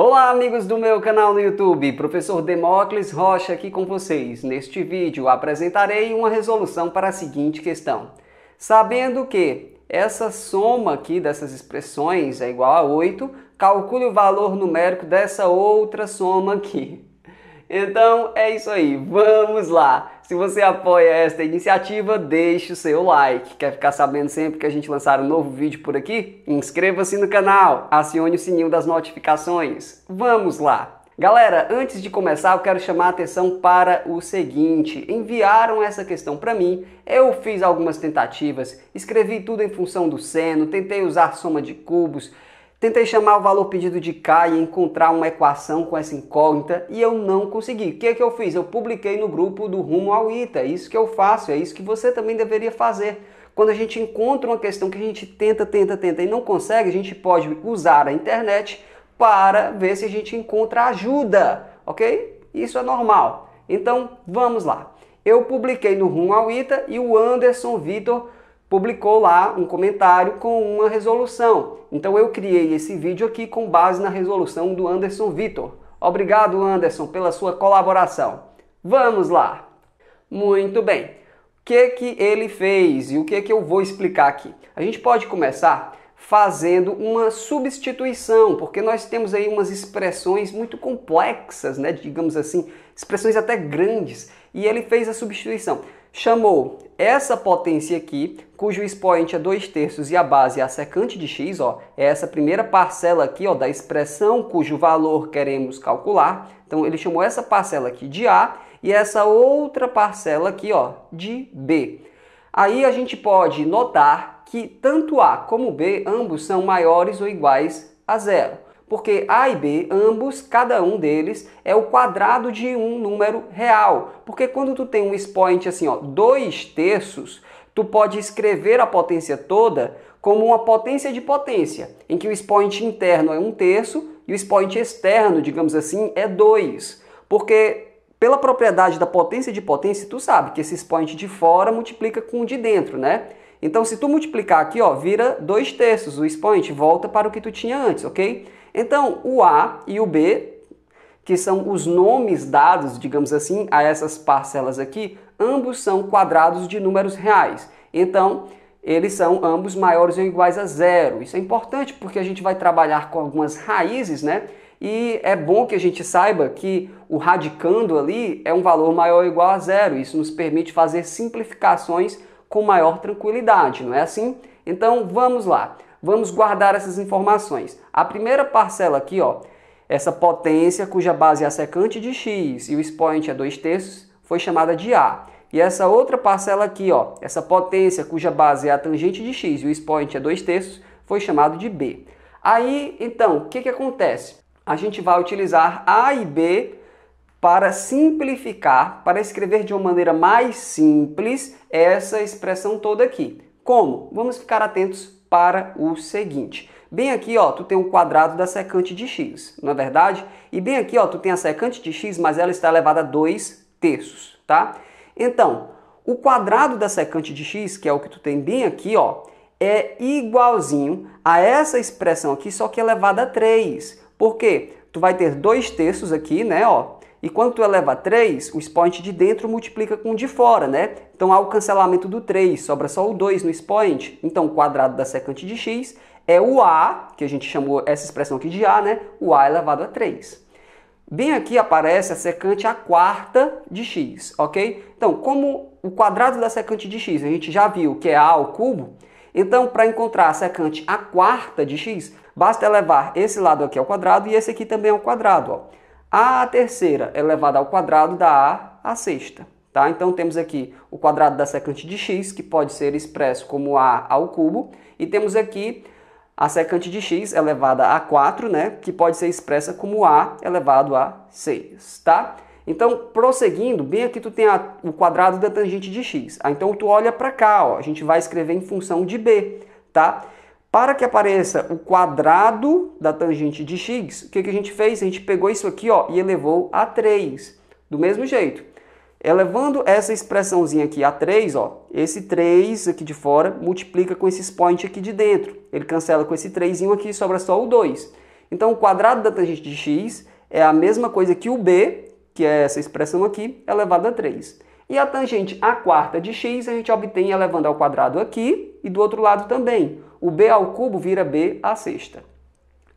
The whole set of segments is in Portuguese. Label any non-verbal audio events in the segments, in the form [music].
Olá amigos do meu canal no YouTube, professor Demócles Rocha aqui com vocês. Neste vídeo apresentarei uma resolução para a seguinte questão. Sabendo que essa soma aqui dessas expressões é igual a 8, calcule o valor numérico dessa outra soma aqui. [laughs] Então é isso aí, vamos lá! Se você apoia esta iniciativa, deixe o seu like. Quer ficar sabendo sempre que a gente lançar um novo vídeo por aqui? Inscreva-se no canal, acione o sininho das notificações. Vamos lá! Galera, antes de começar, eu quero chamar a atenção para o seguinte: enviaram essa questão para mim, eu fiz algumas tentativas, escrevi tudo em função do seno, tentei usar soma de cubos, Tentei chamar o valor pedido de K e encontrar uma equação com essa incógnita e eu não consegui. O que, é que eu fiz? Eu publiquei no grupo do Rumo ao ITA. É isso que eu faço, é isso que você também deveria fazer. Quando a gente encontra uma questão que a gente tenta, tenta, tenta e não consegue, a gente pode usar a internet para ver se a gente encontra ajuda, ok? Isso é normal. Então vamos lá. Eu publiquei no Rumo ao ITA e o Anderson Vitor publicou lá um comentário com uma resolução. Então eu criei esse vídeo aqui com base na resolução do Anderson Vitor. Obrigado, Anderson, pela sua colaboração. Vamos lá. Muito bem. O que que ele fez e o que que eu vou explicar aqui? A gente pode começar fazendo uma substituição, porque nós temos aí umas expressões muito complexas, né, digamos assim, expressões até grandes, e ele fez a substituição. Chamou essa potência aqui, cujo expoente é 2 terços e a base é a secante de x, ó, é essa primeira parcela aqui ó, da expressão cujo valor queremos calcular. Então ele chamou essa parcela aqui de A e essa outra parcela aqui ó, de B. Aí a gente pode notar que tanto A como B, ambos são maiores ou iguais a zero. Porque A e B, ambos, cada um deles, é o quadrado de um número real. Porque quando tu tem um expoente assim, ó, 2 terços, tu pode escrever a potência toda como uma potência de potência, em que o expoente interno é um terço e o expoente externo, digamos assim, é 2. Porque pela propriedade da potência de potência, tu sabe que esse expoente de fora multiplica com o de dentro, né? Então, se tu multiplicar aqui, ó, vira 2 terços o expoente, volta para o que tu tinha antes, ok? Então, o A e o B, que são os nomes dados, digamos assim, a essas parcelas aqui, ambos são quadrados de números reais. Então, eles são ambos maiores ou iguais a zero. Isso é importante porque a gente vai trabalhar com algumas raízes, né? E é bom que a gente saiba que o radicando ali é um valor maior ou igual a zero. Isso nos permite fazer simplificações com maior tranquilidade, não é assim? Então vamos lá, vamos guardar essas informações. A primeira parcela aqui, ó, essa potência cuja base é a secante de x e o expoente é 2 terços, foi chamada de A. E essa outra parcela aqui, ó, essa potência cuja base é a tangente de x e o expoente é 2 terços, foi chamado de B. Aí, então, o que, que acontece? A gente vai utilizar A e B para simplificar, para escrever de uma maneira mais simples essa expressão toda aqui. Como? Vamos ficar atentos para o seguinte. Bem aqui, ó, tu tem um quadrado da secante de x, não é verdade? E bem aqui, ó, tu tem a secante de x, mas ela está elevada a 2 terços, tá? Então, o quadrado da secante de x, que é o que tu tem bem aqui, ó, é igualzinho a essa expressão aqui, só que elevada a 3. Por quê? Tu vai ter 2 terços aqui, né, ó, e quando tu eleva a 3, o expoente de dentro multiplica com o de fora, né? Então há o cancelamento do 3, sobra só o 2 no expoente. Então o quadrado da secante de x é o a, que a gente chamou essa expressão aqui de a, né? O a elevado a 3. Bem aqui aparece a secante a quarta de x, ok? Então, como o quadrado da secante de x a gente já viu que é a ao cubo, então, para encontrar a secante a quarta de x, basta elevar esse lado aqui ao quadrado e esse aqui também ao quadrado. Ó. A terceira é elevada ao quadrado da A à sexta. Tá? Então temos aqui o quadrado da secante de x, que pode ser expresso como A ao cubo, e temos aqui a secante de x elevada a 4, né, que pode ser expressa como a elevado a 6, tá? Então, prosseguindo, bem aqui tu tem a, o quadrado da tangente de x. Ah, então tu olha para cá, ó, a gente vai escrever em função de b, tá? Para que apareça o quadrado da tangente de x, o que, que a gente fez? A gente pegou isso aqui ó, e elevou a 3. Do mesmo jeito. Elevando essa expressãozinha aqui a 3, ó, esse 3 aqui de fora multiplica com esses point aqui de dentro. Ele cancela com esse 3 aqui, e sobra só o 2. Então o quadrado da tangente de x é a mesma coisa que o b, que é essa expressão aqui, elevado a 3. E a tangente à quarta de x a gente obtém elevando ao quadrado aqui e do outro lado também. O b ao cubo vira b à sexta.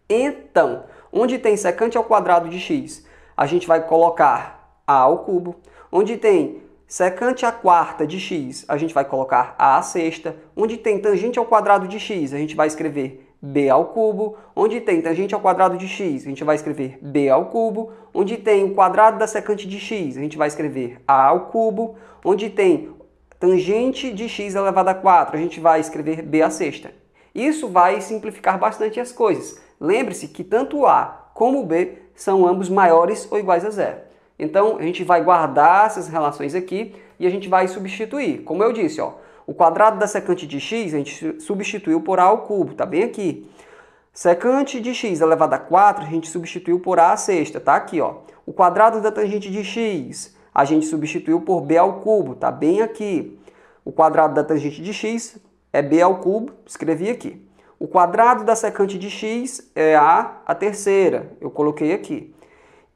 Então, onde tem secante ao quadrado de x, a gente vai colocar a ao cubo. Onde tem secante à quarta de x, a gente vai colocar a à sexta. Onde tem tangente ao quadrado de x, a gente vai escrever b ao cubo, onde tem tangente ao quadrado de x, a gente vai escrever b ao cubo, onde tem o quadrado da secante de x, a gente vai escrever a ao cubo, onde tem tangente de x elevado a 4, a gente vai escrever b à sexta. Isso vai simplificar bastante as coisas. Lembre-se que tanto a como b são ambos maiores ou iguais a zero. Então, a gente vai guardar essas relações aqui e a gente vai substituir. Como eu disse, ó, o quadrado da secante de x a gente substituiu por a ao cubo, tá bem aqui. Secante de x elevado a 4 a gente substituiu por a à sexta, tá aqui, ó. O quadrado da tangente de x a gente substituiu por b ao cubo, tá bem aqui. O quadrado da tangente de x é b ao cubo, escrevi aqui. O quadrado da secante de x é a, a terceira, eu coloquei aqui.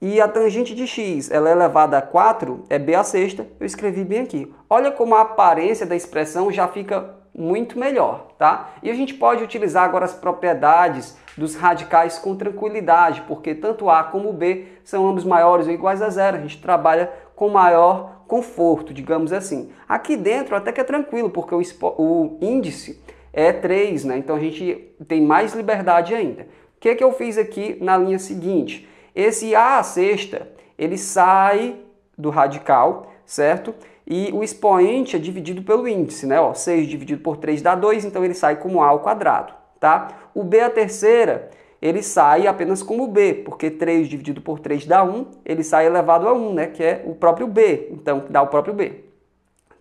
E a tangente de x ela é elevada a 4, é b a sexta, eu escrevi bem aqui. Olha como a aparência da expressão já fica muito melhor, tá? E a gente pode utilizar agora as propriedades dos radicais com tranquilidade, porque tanto A como B são ambos maiores ou iguais a zero. A gente trabalha com maior conforto, digamos assim. Aqui dentro até que é tranquilo, porque o, o índice é 3, né? Então a gente tem mais liberdade ainda. O que, é que eu fiz aqui na linha seguinte? Esse A à sexta, ele sai do radical, certo? E o expoente é dividido pelo índice, né? Ó, 6 dividido por 3 dá 2, então ele sai como A ao quadrado, tá? O B a terceira, ele sai apenas como B, porque 3 dividido por 3 dá 1, ele sai elevado a 1, né? Que é o próprio B, então dá o próprio B,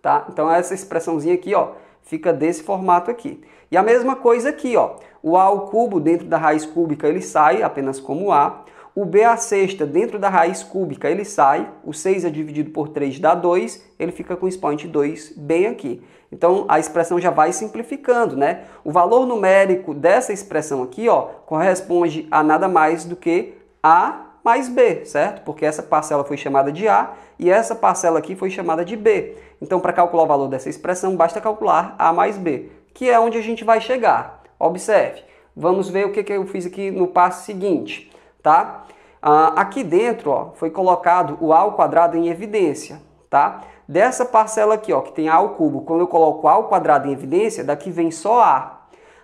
tá? Então essa expressãozinha aqui, ó, fica desse formato aqui. E a mesma coisa aqui, ó. O A ao cubo dentro da raiz cúbica, ele sai apenas como A o B é a sexta dentro da raiz cúbica, ele sai, o 6 é dividido por 3 dá 2, ele fica com expoente 2 bem aqui. Então a expressão já vai simplificando, né? O valor numérico dessa expressão aqui, ó, corresponde a nada mais do que a mais B, certo? Porque essa parcela foi chamada de A e essa parcela aqui foi chamada de B. Então, para calcular o valor dessa expressão, basta calcular A mais B, que é onde a gente vai chegar. Observe. Vamos ver o que, que eu fiz aqui no passo seguinte tá? Ah, aqui dentro, ó, foi colocado o A ao quadrado em evidência, tá? Dessa parcela aqui, ó, que tem A ao cubo, quando eu coloco A ao quadrado em evidência, daqui vem só A.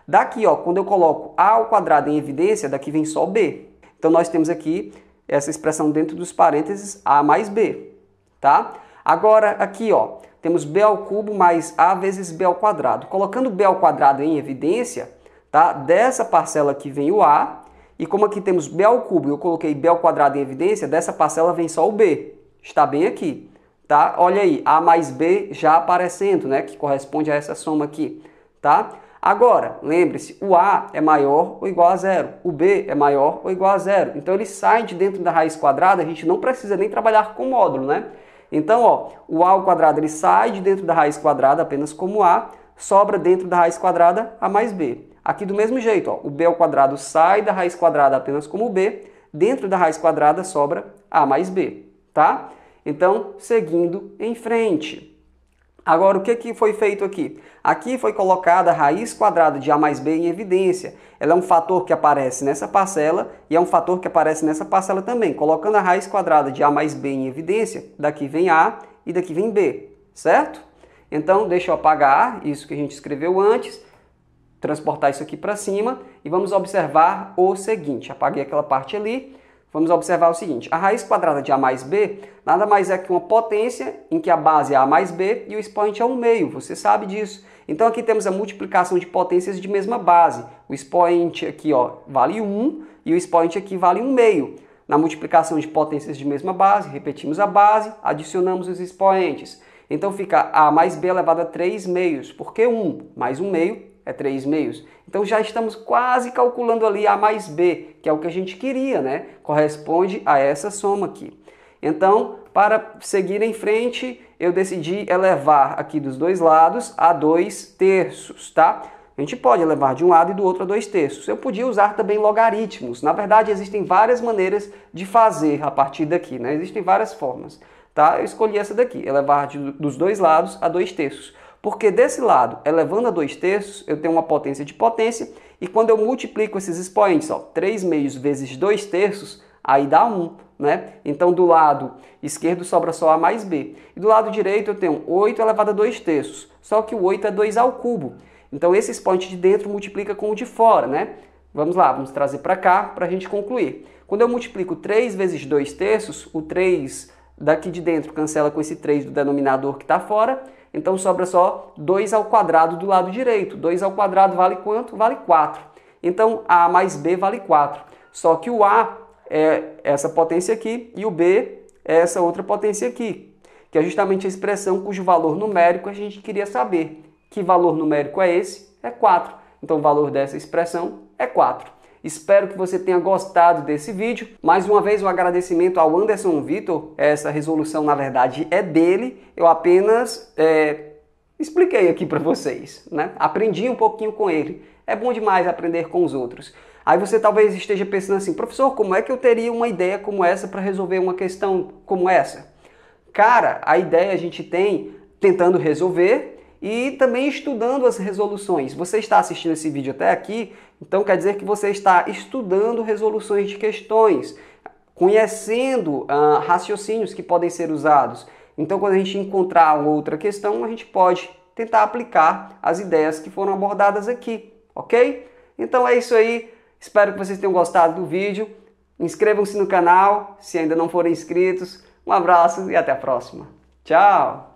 Daqui, ó, quando eu coloco A ao quadrado em evidência, daqui vem só B. Então, nós temos aqui essa expressão dentro dos parênteses A mais B, tá? Agora, aqui, ó, temos B ao cubo mais A vezes B ao quadrado. Colocando B ao quadrado em evidência, tá? Dessa parcela aqui vem o A, e como aqui temos B ao cubo, eu coloquei B ao quadrado em evidência, dessa parcela vem só o B. Está bem aqui, tá? Olha aí, A mais B já aparecendo, né? Que corresponde a essa soma aqui, tá? Agora, lembre-se, o A é maior ou igual a zero, o B é maior ou igual a zero. Então ele sai de dentro da raiz quadrada, a gente não precisa nem trabalhar com módulo, né? Então, ó, o A ao quadrado ele sai de dentro da raiz quadrada apenas como A, sobra dentro da raiz quadrada A mais B. Aqui do mesmo jeito, ó, o b ao quadrado sai da raiz quadrada apenas como b, dentro da raiz quadrada sobra a mais b, tá? Então, seguindo em frente. Agora, o que, que foi feito aqui? Aqui foi colocada a raiz quadrada de a mais b em evidência. Ela é um fator que aparece nessa parcela e é um fator que aparece nessa parcela também. Colocando a raiz quadrada de a mais b em evidência, daqui vem a e daqui vem b, certo? Então, deixa eu apagar isso que a gente escreveu antes transportar isso aqui para cima e vamos observar o seguinte. Apaguei aquela parte ali. Vamos observar o seguinte. A raiz quadrada de A mais B nada mais é que uma potência em que a base é A mais B e o expoente é um meio. Você sabe disso. Então aqui temos a multiplicação de potências de mesma base. O expoente aqui ó, vale 1 e o expoente aqui vale 1 meio. Na multiplicação de potências de mesma base, repetimos a base, adicionamos os expoentes. Então fica A mais B elevado a 3 meios, porque 1 mais 1 meio é 3 meios. Então já estamos quase calculando ali A mais B, que é o que a gente queria, né? Corresponde a essa soma aqui. Então, para seguir em frente, eu decidi elevar aqui dos dois lados a 2 terços, tá? A gente pode elevar de um lado e do outro a 2 terços. Eu podia usar também logaritmos. Na verdade, existem várias maneiras de fazer a partir daqui, né? Existem várias formas, tá? Eu escolhi essa daqui, elevar de, dos dois lados a 2 terços. Porque desse lado, elevando a 2 terços, eu tenho uma potência de potência, e quando eu multiplico esses expoentes, ó, 3 meios vezes 2 terços, aí dá 1. Né? Então, do lado esquerdo sobra só A mais B. E do lado direito eu tenho 8 elevado a 2 terços, só que o 8 é 2 ao cubo. Então, esse expoente de dentro multiplica com o de fora, né? Vamos lá, vamos trazer para cá para a gente concluir. Quando eu multiplico 3 vezes 2 terços, o 3 daqui de dentro cancela com esse 3 do denominador que está fora, então sobra só 2 ao quadrado do lado direito. 2 ao quadrado vale quanto? Vale 4. Então A mais B vale 4. Só que o A é essa potência aqui e o B é essa outra potência aqui, que é justamente a expressão cujo valor numérico a gente queria saber. Que valor numérico é esse? É 4. Então o valor dessa expressão é 4. Espero que você tenha gostado desse vídeo. Mais uma vez, o um agradecimento ao Anderson Vitor. Essa resolução, na verdade, é dele. Eu apenas é, expliquei aqui para vocês. Né? Aprendi um pouquinho com ele. É bom demais aprender com os outros. Aí você talvez esteja pensando assim, professor, como é que eu teria uma ideia como essa para resolver uma questão como essa? Cara, a ideia a gente tem tentando resolver e também estudando as resoluções. Você está assistindo esse vídeo até aqui, então quer dizer que você está estudando resoluções de questões, conhecendo ah, raciocínios que podem ser usados. Então, quando a gente encontrar outra questão, a gente pode tentar aplicar as ideias que foram abordadas aqui, ok? Então é isso aí. Espero que vocês tenham gostado do vídeo. Inscrevam-se no canal se ainda não forem inscritos. Um abraço e até a próxima. Tchau!